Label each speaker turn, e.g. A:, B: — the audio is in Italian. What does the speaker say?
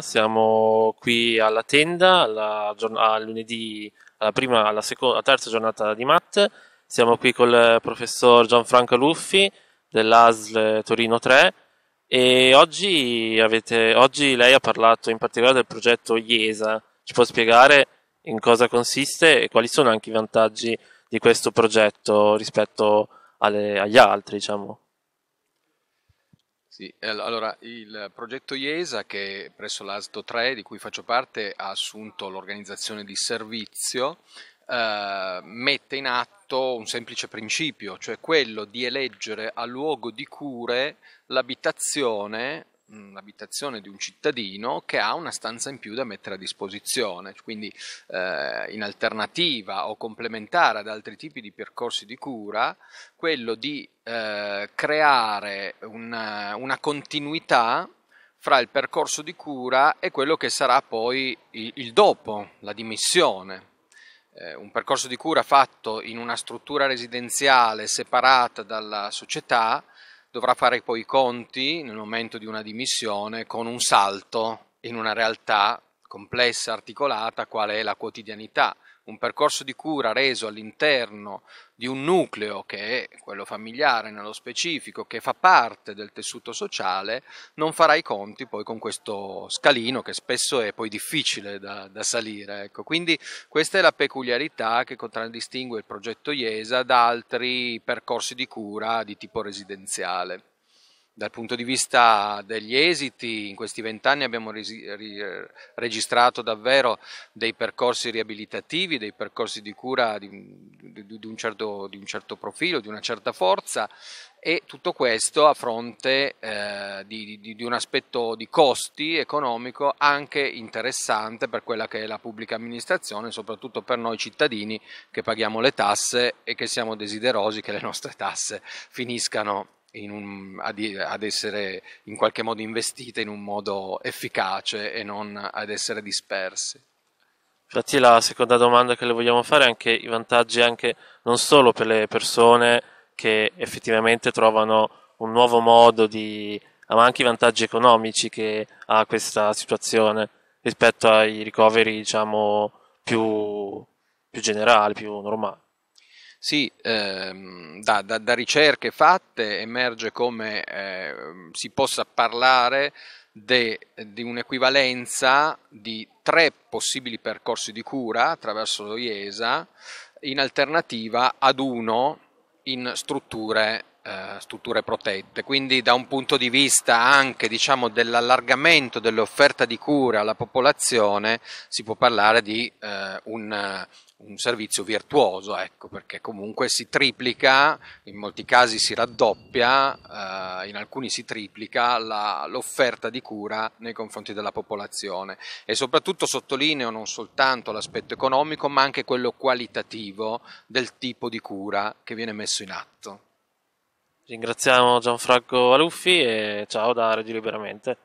A: Siamo qui alla tenda, alla, a lunedì, alla, prima, alla, seconda, alla terza giornata di MAT. Siamo qui col professor Gianfranco Luffi dell'ASL Torino 3 e oggi, avete, oggi, lei ha parlato in particolare del progetto IESA. Ci può spiegare in cosa consiste e quali sono anche i vantaggi di questo progetto rispetto alle, agli altri, diciamo? Sì,
B: allora il progetto IESA che presso l'ASDO 3 di cui faccio parte ha assunto l'organizzazione di servizio eh, mette in atto un semplice principio, cioè quello di eleggere a luogo di cure l'abitazione l'abitazione di un cittadino che ha una stanza in più da mettere a disposizione, quindi eh, in alternativa o complementare ad altri tipi di percorsi di cura, quello di eh, creare una, una continuità fra il percorso di cura e quello che sarà poi il, il dopo, la dimissione. Eh, un percorso di cura fatto in una struttura residenziale separata dalla società dovrà fare poi i conti nel momento di una dimissione con un salto in una realtà complessa, articolata, qual è la quotidianità. Un percorso di cura reso all'interno di un nucleo che è quello familiare nello specifico, che fa parte del tessuto sociale, non farà i conti poi con questo scalino che spesso è poi difficile da, da salire. Ecco. Quindi questa è la peculiarità che contraddistingue il progetto IESA da altri percorsi di cura di tipo residenziale. Dal punto di vista degli esiti, in questi vent'anni abbiamo registrato davvero dei percorsi riabilitativi, dei percorsi di cura di, di, di, un certo, di, un, certo, profilo, di una certa forza e tutto questo a fronte eh, di, un aspetto di costi economico anche interessante per quella che è la pubblica amministrazione, soprattutto per noi cittadini che paghiamo le tasse e che siamo desiderosi che le nostre tasse finiscano un, ad, essere in qualche modo investite in un modo efficace e non ad essere disperse.
A: Infatti la seconda domanda che le vogliamo fare è anche i vantaggi anche non solo per le persone che effettivamente trovano un nuovo modo di ah, ma anche i vantaggi economici che ha questa situazione rispetto ai ricoveri diciamo più, più generali, più normali. Sì, ehm, da, da, da, ricerche fatte
B: emerge come eh, si possa parlare di un'equivalenza di tre possibili percorsi di cura attraverso l'OIESA in alternativa ad uno in strutture eh, strutture protette. Quindi da un punto di vista anche diciamo, dell'allargamento dell'offerta di cura alla popolazione si può parlare di eh, un, un, servizio virtuoso, ecco, perché comunque si triplica, in molti casi si raddoppia, eh, in alcuni si triplica l'offerta di cura nei confronti della popolazione e soprattutto sottolineo non soltanto l'aspetto economico ma anche quello
A: qualitativo del tipo di cura che viene messo in atto. Ringraziamo Gianfranco Aluffi e ciao da Reggio Liberamente.